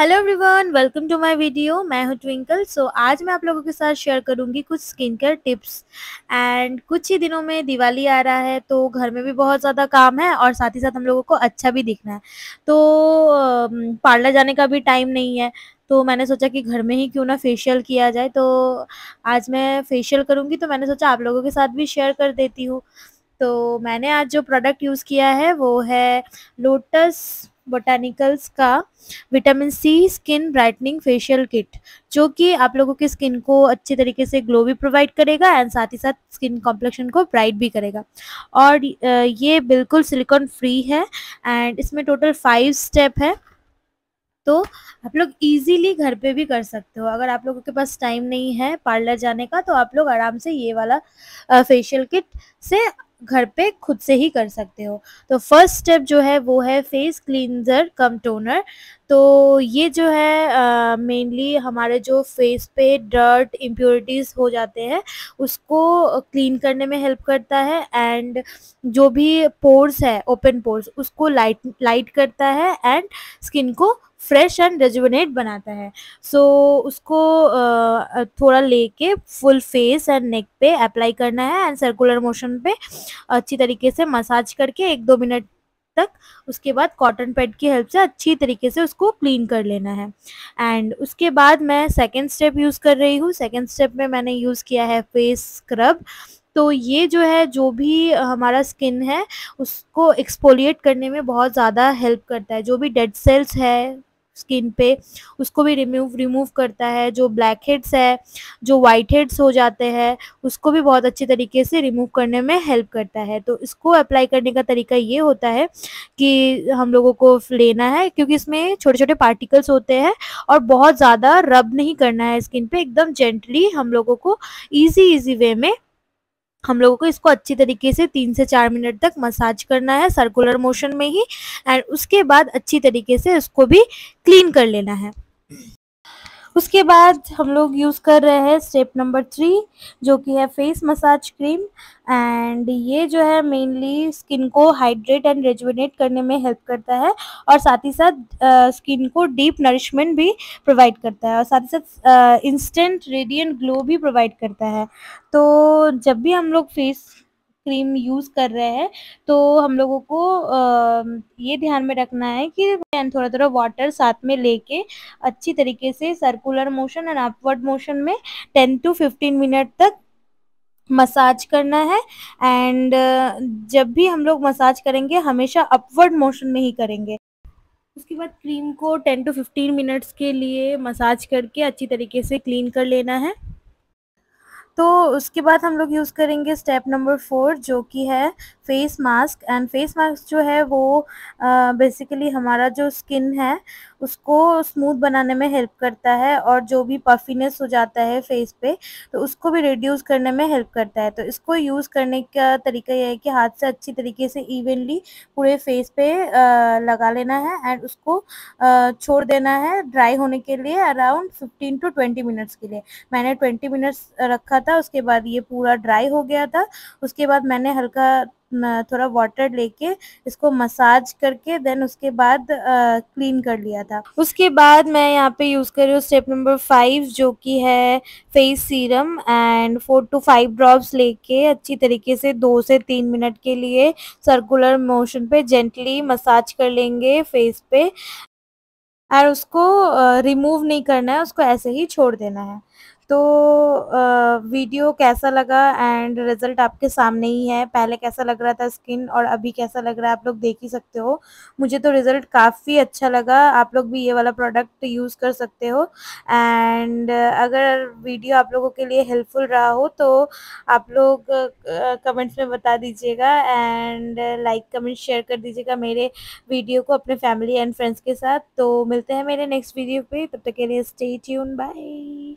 hello everyone welcome to my video मैं हूं twinkle सो आज मैं आप लोगों के साथ शेयर करूंगी कुछ स्किन केयर टिप्स एंड कुछ ही दिनों में दिवाली आ रहा है तो घर में भी बहुत ज़्यादा काम है और साथ ही साथ हम लोगों को अच्छा भी दिखना है तो पार्लर जाने का भी टाइम नहीं है तो मैंने सोचा कि घर में ही क्यों ना फेशियल किया जाए तो आज मैं फेशियल करूँगी तो मैंने सोचा आप लोगों के साथ भी शेयर कर देती हूँ तो मैंने आज जो प्रोडक्ट यूज़ किया है वो है लोटस बोटानिकल्स का vitamin C skin brightening facial kit जो कि आप लोगों की स्किन को अच्छे तरीके से ग्लो भी प्रोवाइड करेगा एंड साथ ही साथ स्किन कॉम्प्लेक्शन को ब्राइट भी करेगा और ये बिल्कुल सिलिकॉन फ्री है एंड इसमें टोटल फाइव स्टेप है तो आप लोग इजीली घर पे भी कर सकते हो अगर आप लोगों के पास टाइम नहीं है पार्लर जाने का तो आप लोग आराम से ये वाला फेशियल किट से घर पे खुद से ही कर सकते हो तो फर्स्ट स्टेप जो है वो है फेस क्लींजर कम टोनर तो ये जो है मेनली uh, हमारे जो फेस पे डर्ट इम्प्योरिटीज़ हो जाते हैं उसको क्लीन करने में हेल्प करता है एंड जो भी पोर्स है ओपन पोर्स उसको लाइट लाइट करता है एंड स्किन को फ्रेश एंड रेजुवनेट बनाता है सो so, उसको थोड़ा लेके फुल फेस एंड नेक पे अप्लाई करना है एंड सर्कुलर मोशन पे अच्छी तरीके से मसाज करके एक दो मिनट तक उसके बाद कॉटन पैड की हेल्प से अच्छी तरीके से उसको क्लीन कर लेना है एंड उसके बाद मैं सेकेंड स्टेप यूज़ कर रही हूँ सेकेंड स्टेप में मैंने यूज़ किया है फेस स्क्रब तो ये जो है जो भी हमारा स्किन है उसको एक्सपोलिएट करने में बहुत ज़्यादा हेल्प करता है जो भी डेड सेल्स है स्किन पे उसको भी रिमूव रिमूव करता है जो ब्लैक हेड्स है जो वाइट हेड्स हो जाते हैं उसको भी बहुत अच्छे तरीके से रिमूव करने में हेल्प करता है तो इसको अप्लाई करने का तरीका ये होता है कि हम लोगों को लेना है क्योंकि इसमें छोटे छोटे पार्टिकल्स होते हैं और बहुत ज़्यादा रब नहीं करना है स्किन पे एकदम जेंटली हम लोगों को ईजी ईजी वे में हम लोगों को इसको अच्छी तरीके से तीन से चार मिनट तक मसाज करना है सर्कुलर मोशन में ही एंड उसके बाद अच्छी तरीके से इसको भी क्लीन कर लेना है उसके बाद हम लोग यूज़ कर रहे हैं स्टेप नंबर थ्री जो कि है फेस मसाज क्रीम एंड ये जो है मेनली स्किन को हाइड्रेट एंड रेजुनेट करने में हेल्प करता है और साथ ही साथ स्किन को डीप नरिशमेंट भी प्रोवाइड करता है और साथ ही साथ इंस्टेंट रेडियंट ग्लो भी प्रोवाइड करता है तो जब भी हम लोग फेस क्रीम यूज़ कर रहे हैं तो हम लोगों को आ, ये ध्यान में रखना है कि थोड़ा थोड़ा वाटर साथ में लेके अच्छी तरीके से circular motion and upward motion में टेन टू फिफ्टीन मिनट तक मसाज करना है एंड जब भी हम लोग मसाज करेंगे हमेशा अपवर्ड मोशन में ही करेंगे उसके बाद क्रीम को 10 टू 15 मिनट्स के लिए मसाज करके अच्छी तरीके से क्लीन कर लेना है तो उसके बाद हम लोग यूज़ करेंगे स्टेप नंबर फोर जो कि है face mask and face mask जो है वो बेसिकली हमारा जो स्किन है उसको स्मूथ बनाने में हेल्प करता है और जो भी पफीनेस हो जाता है फेस पे तो उसको भी रिड्यूस करने में हेल्प करता है तो इसको यूज़ करने का तरीका यह है कि हाथ से अच्छी तरीके से इवनली पूरे फेस पे uh, लगा लेना है एंड उसको uh, छोड़ देना है ड्राई होने के लिए around fifteen to twenty minutes के लिए मैंने ट्वेंटी मिनट्स रखा था उसके बाद ये पूरा ड्राई हो गया था उसके बाद मैंने हल्का थोड़ा वाटर लेके इसको मसाज करके देन उसके बाद आ, क्लीन कर लिया था उसके बाद मैं यहाँ पे यूज़ कर रही हूँ स्टेप नंबर फाइव जो कि है face serum and four to five drops लेके अच्छी तरीके से दो से तीन मिनट के लिए सर्कुलर मोशन पे जेंटली मसाज कर लेंगे फेस पे और उसको रिमूव नहीं करना है उसको ऐसे ही छोड़ देना है तो वीडियो कैसा लगा एंड रिज़ल्ट आपके सामने ही है पहले कैसा लग रहा था स्किन और अभी कैसा लग रहा है आप लोग देख ही सकते हो मुझे तो रिज़ल्ट काफ़ी अच्छा लगा आप लोग भी ये वाला प्रोडक्ट यूज़ कर सकते हो एंड अगर वीडियो आप लोगों के लिए हेल्पफुल रहा हो तो आप लोग कमेंट्स में बता दीजिएगा एंड लाइक कमेंट शेयर कर दीजिएगा मेरे वीडियो को अपने फैमिली एंड फ्रेंड्स के साथ तो मिलते हैं मेरे नेक्स्ट वीडियो पर तब तक के लिए स्टे ट्यून बाई